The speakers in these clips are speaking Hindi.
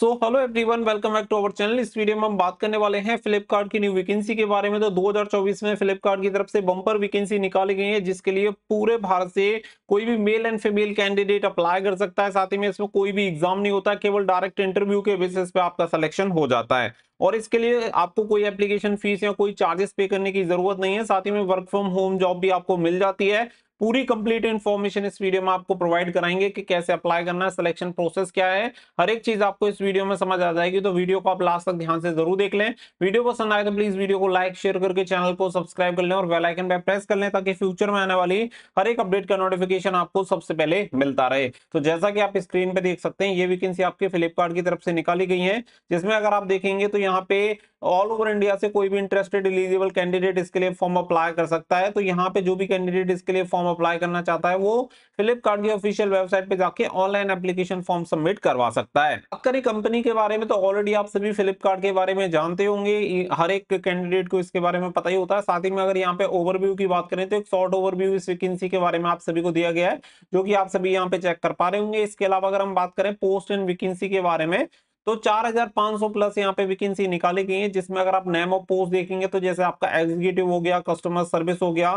so hello everyone welcome back to our channel इस वीडियो में हम बात करने वाले हैं फ्लिपकार्ट की न्यू वैकेंसी के बारे में तो 2024 में फ्लिपकार्ट की तरफ से बम्पर वैकेंसी निकाली गई है जिसके लिए पूरे भारत से कोई भी male and female candidate apply कर सकता है साथ ही में इसमें कोई भी एग्जाम नहीं होता केवल डायरेक्ट इंटरव्यू के बेसिस पे आपका सिलेक्शन हो जाता है और इसके लिए आपको कोई एप्लीकेशन फीस या कोई चार्जेस पे करने की जरूरत नहीं है साथ ही में वर्क फ्रॉम होम जॉब भी आपको मिल जाती है पूरी कंप्लीट इन्फॉर्मेशन इस वीडियो में आपको प्रोवाइड कराएंगे कि कैसे अप्लाई करना है सिलेक्शन प्रोसेस क्या है हर एक चीज आपको इस वीडियो में समझ आ जाएगी तो वीडियो को आप लास्ट तक ध्यान से जरूर देख लें वीडियो पसंद आए तो प्लीज वीडियो को लाइक शेयर करके चैनल को सब्सक्राइब कर लें और वेलाइकन पर प्रेस कर लें ताकि फ्यूचर में आने वाली हर एक अपडेट का नोटिफिकेशन आपको सबसे पहले मिलता रहे तो जैसा कि आप स्क्रीन पर देख सकते हैं ये वैकेंसी आपके फ्लिपकार्ट की तरफ से निकाली गई है जिसमें अगर आप देखेंगे तो यहाँ पे ऑल ओवर इंडिया से कोई भी इंटरेस्टेड एलिजिबल कैंडिडेट इसके लिए फॉर्म अप्लाई कर सकता है तो यहाँ पे जो भी कैंडिडेट इसके लिए फॉर्म अप्लाई करना चाहता है वो फ्लिपकार्ट की ऑफिशियल वेबसाइट पे जाके ऑनलाइन एप्लीकेशन फॉर्म सबमिट करवा सकता है बात करें कंपनी के बारे में तो ऑलरेडी आप सभी फ्लिपकार्ट के बारे में जानते होंगे हर एक कैंडिडेट को इसके बारे में पता ही होता है साथ ही में अगर यहाँ पे ओवरव्यू की बात करें तो एक शॉर्ट ओवरव्यू इस वैकेंसी के बारे में आप सभी को दिया गया है जो कि आप सभी यहाँ पे चेक कर पा रहे होंगे इसके अलावा अगर हम बात करें पोस्ट एंड वैकेंसी के बारे में तो 4,500 प्लस यहाँ पे वैकेंसी निकाली गई है जिसमें अगर आप नेम ऑफ पोस्ट देखेंगे तो जैसे आपका एग्जीक्यूटिव हो गया कस्टमर सर्विस हो गया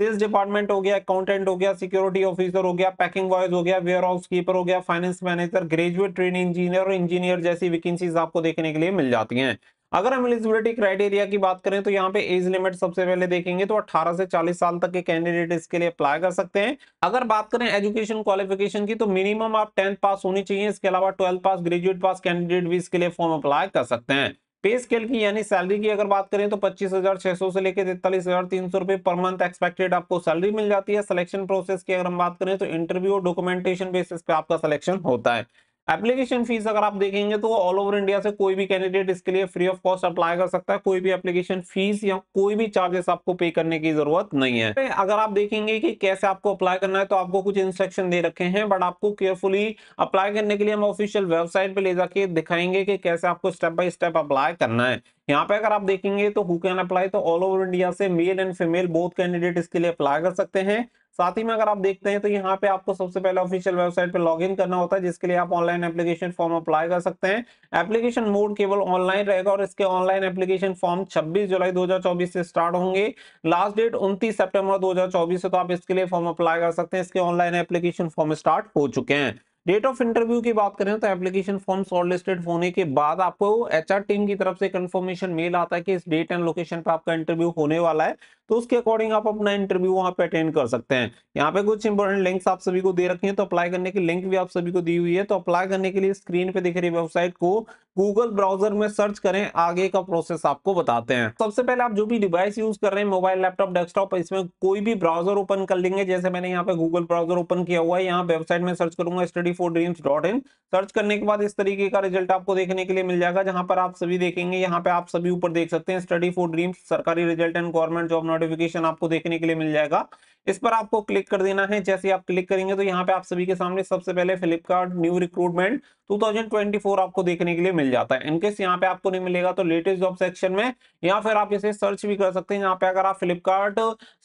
सेल्स डिपार्टमेंट हो गया अकाउंटेंट हो गया सिक्योरिटी ऑफिसर हो गया पैकिंग बॉयज हो गया वेयर हाउस कीपर हो गया finance manager graduate train engineer और इंजीनियर जैसी वैकेंसीज आपको देखने के लिए मिल जाती हैं अगर हम एलिजिबिलिटी क्राइटेरिया की बात करें तो यहाँ पे एज लिमिट सबसे पहले देखेंगे तो 18 से 40 साल तक के कैंडिडेट इसके लिए अप्लाई कर सकते हैं अगर बात करें एजुकेशन क्वालिफिकेशन की तो मिनिमम आप टेंथ पास होनी चाहिए इसके अलावा twelfth pass graduate pass candidate भी इसके लिए फॉर्म अप्लाई कर सकते हैं पे स्केल की यानी सैलरी की अगर बात करें तो पच्चीस से लेकर तैतालीस हजार तीन सौ रुपए पर मंथ एक्सपेक्टेड आपको सैलरी मिल जाती है सिलेक्शन प्रोसेस की अगर हम बात करें तो इंटरव्यू और डॉक्यूमेंटेशन बेसिस पे आपका सिलेक्शन होता है एप्लीकेशन फीस अगर आप देखेंगे तो ऑल ओवर इंडिया से कोई भी कैंडिडेट इसके लिए फ्री ऑफ कॉस्ट अप्लाई कर सकता है कोई भी एप्लीकेशन फीस या कोई भी चार्जेस आपको पे करने की जरूरत नहीं है अगर आप देखेंगे कि कैसे आपको अप्लाई करना है तो आपको कुछ इंस्ट्रक्शन दे रखे हैं बट आपको केयरफुली अप्लाई करने के लिए हम ऑफिशियल वेबसाइट पर ले जाके दिखाएंगे कि कैसे आपको स्टेप बाय स्टेप अप्लाई करना है यहाँ पे अगर आप देखेंगे तो who can apply to all over India से male and female both candidate इसके लिए अप्लाई कर सकते हैं साथ ही में अगर आप देखते हैं तो यहाँ पे आपको सबसे पहले ऑफिशियल वेबसाइट पे लॉगिन करना होता है जिसके लिए आप ऑनलाइन एप्लीकेशन फॉर्म अप्लाई कर सकते हैं एप्लीकेशन मोड केवल ऑनलाइन रहेगा और इसके ऑनलाइन एप्लीकेशन फॉर्म 26 जुलाई 2024 से स्टार्ट होंगे लास्ट डेट 29 सितंबर 2024 से तो आप इसके लिए फॉर्म अप्लाई कर सकते हैं इसके ऑनलाइन एप्लीकेशन फॉर्म स्टार्ट हो चुके हैं डेट ऑफ इंटरव्यू की बात करें तो एप्लीकेशन फॉर्म शॉर्टलिस्टेड होने के बाद आपको एचआर टीम की तरफ से कंफर्मेशन मेल आता है कि इस डेट एंड लोकेशन पर आपका इंटरव्यू होने वाला है तो उसके अकॉर्डिंग आप अपना इंटरव्यू वहां पे अटेंड कर सकते हैं यहाँ पे कुछ इंपॉर्टेंट लिंक्स आप सभी को दे रखी हैं तो अप्लाई करने की लिंक भी आप सभी को दी हुई है तो अप्लाई करने के लिए स्क्रीन पे दिख रही वेबसाइट को गूगल ब्राउजर में सर्च करें आगे का प्रोसेस आपको बताते हैं सबसे पहले आप जो भी डिवाइस यूज कर रहे हैं मोबाइल लैपटॉप डेस्कटॉप इसमें कोई भी ब्राउजर ओपन कर लेंगे जैसे मैंने यहाँ पे गूगल ब्राउजर ओपन किया हुआ है यहाँ वेबसाइट में सर्च करूंगा study study for dreams dot in search करने के बाद इस तरीके का रिजल्ट आपको देखने के लिए मिल जाएगा जहां पर आप सभी देखेंगे यहां पे आप सभी ऊपर देख सकते हैं स्टडी फॉर ड्रीम्स सरकारी result and government job notification आपको देखने के लिए मिल जाएगा इस पर आपको क्लिक कर देना है जैसे आप क्लिक करेंगे तो यहाँ पे आप सभी के सामने सबसे पहले फ्लिपकार्ट न्यू रिक्रूटमेंट टू आपको देखने के लिए मिल जाता है इनकेस यहाँ पे आपको नहीं मिलेगा तो लेटेस्ट जॉब सेक्शन में या फिर आप इसे सर्च भी कर सकते हैं यहाँ पे अगर आप फ्लिपकार्ट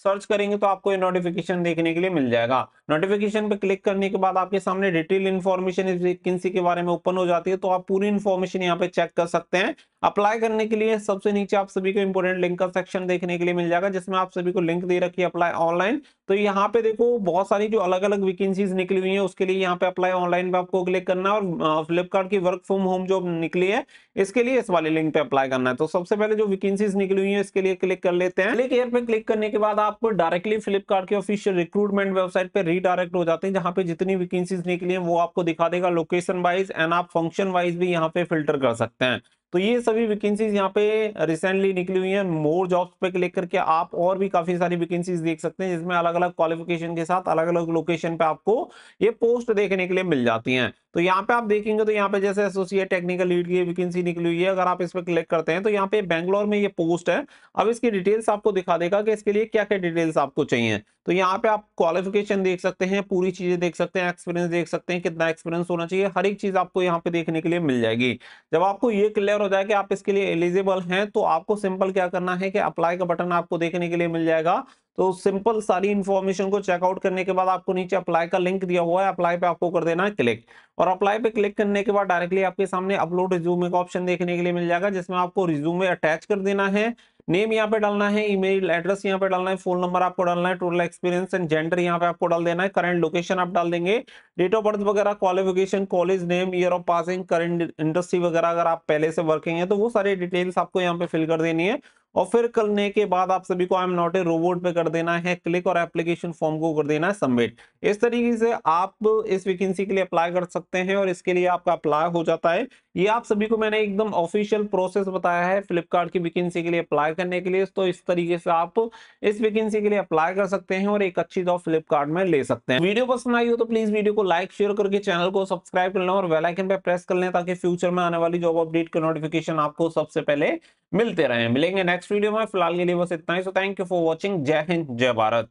सर्च करेंगे तो आपको ये नोटिफिकेशन देखने के लिए मिल जाएगा नोटिफिकेशन पे क्लिक करने के बाद आपके सामने डिटेल डिटेल इन्फॉर्मेशन इस वैकेंसी के बारे में ओपन हो जाती है तो आप पूरी इन्फॉर्मेशन यहाँ पे चेक कर सकते हैं अप्लाई करने के लिए सबसे नीचे आप सभी को इम्पोर्टेंट लिंक का सेक्शन देखने के लिए मिल जाएगा जिसमें आप सभी को लिंक दे रखी है अप्लाई ऑनलाइन तो यहाँ पे देखो बहुत सारी जो अलग अलग वैकेंसीज निकली हुई है उसके लिए यहाँ पे अप्लाई ऑनलाइन पे आपको क्लिक करना और फ्लिपकार्ट की वर्क फ्रॉम होम जो निकली है इसके लिए इस वाले लिंक पे अप्लाई करना है तो सबसे पहले जो वैकेंसीज निकली हुई है इसके लिए क्लिक कर लेते हैं क्लिक एयर पे क्लिक करने के बाद आप डायरेक्टली फ्लिपकार्ट के ऑफिशियल रिक्रूटमेंट वेबसाइट पे रीडायरेक्ट हो जाते हैं जहाँ पे जितनी वैकेंसीज निकली है वो आपको दिखा देगा लोकेशन वाइज एंड आप फंक्शन वाइज भी यहाँ पे फिल्टर कर सकते हैं तो ये सभी वैकेंसीज यहाँ पे रिसेंटली निकली हुई हैं मोर जॉब्स पे क्लिक करके आप और भी काफी सारी वैकेंसीज देख सकते हैं जिसमें अलग अलग क्वालिफिकेशन के साथ अलग अलग लोकेशन पे आपको ये पोस्ट देखने के लिए मिल जाती हैं तो यहाँ पे आप देखेंगे तो यहाँ पे जैसे एसोसिएट टेक्निकल लीड की वैकेंसी निकली हुई है अगर आप इस पर क्लिक करते हैं तो यहाँ पे बैंगलोर में ये पोस्ट है अब इसकी डिटेल्स आपको दिखा देगा कि इसके लिए क्या क्या डिटेल्स आपको चाहिए तो यहाँ पे आप क्वालिफिकेशन देख सकते हैं पूरी चीजें देख सकते हैं एक्सपीरियंस देख सकते हैं कितना एक्सपीरियंस होना चाहिए हर एक चीज आपको यहाँ पे देखने के लिए मिल जाएगी जब आपको ये क्लियर क्लियर हो जाए कि आप इसके लिए एलिजिबल हैं तो आपको सिंपल क्या करना है कि अप्लाई का बटन आपको देखने के लिए मिल जाएगा तो सिंपल सारी इन्फॉर्मेशन को चेकआउट करने के बाद आपको नीचे अप्लाई का लिंक दिया हुआ है अप्लाई पे आपको कर देना है क्लिक और अप्लाई पे क्लिक करने के बाद डायरेक्टली आपके सामने अपलोड रिज्यूमे का ऑप्शन देखने के लिए मिल जाएगा जिसमें आपको रिज्यूमे अटैच कर देना है नेम यहाँ पे डालना है ईमेल एड्रेस यहाँ पे डालना है फोन नंबर आपको डालना है टोटल एक्सपीरियंस एंड जेंडर यहाँ पे आपको डाल देना है करंट लोकेशन आप डाल देंगे डेट ऑफ बर्थ वगैरह qualification college name year of passing current industry वगैरह अगर आप पहले से वर्किंग है तो वो सारी डिटेल्स आपको यहाँ पे फिल कर देनी है और फिर करने के बाद आप सभी को I am not a robot पे कर देना है क्लिक और एप्लीकेशन फॉर्म को कर देना है सबमिट इस तरीके से आप इस वैकेंसी के लिए अप्लाई कर सकते हैं और इसके लिए आपका अप्लाई हो जाता है ये आप सभी को मैंने एकदम ऑफिशियल प्रोसेस बताया है फ्लिपकार्ट की वैकेंसी के लिए अप्लाई करने के लिए तो इस तरीके से आप इस वैकेंसी के लिए अप्लाई कर सकते हैं और एक अच्छी जॉब फ्लिपकार्ट में ले सकते हैं वीडियो पसंद आई हो तो प्लीज वीडियो को लाइक शेयर करके चैनल को सब्सक्राइब कर लें और वेलाइकन पर प्रेस कर लें ताकि फ्यूचर में आने वाली जॉब अपडेट का नोटिफिकेशन आपको सबसे पहले मिलते रहे मिलेंगे नेक्स्ट वीडियो में फिलहाल के लिए बस इतना ही so thank you for watching जय हिंद जय भारत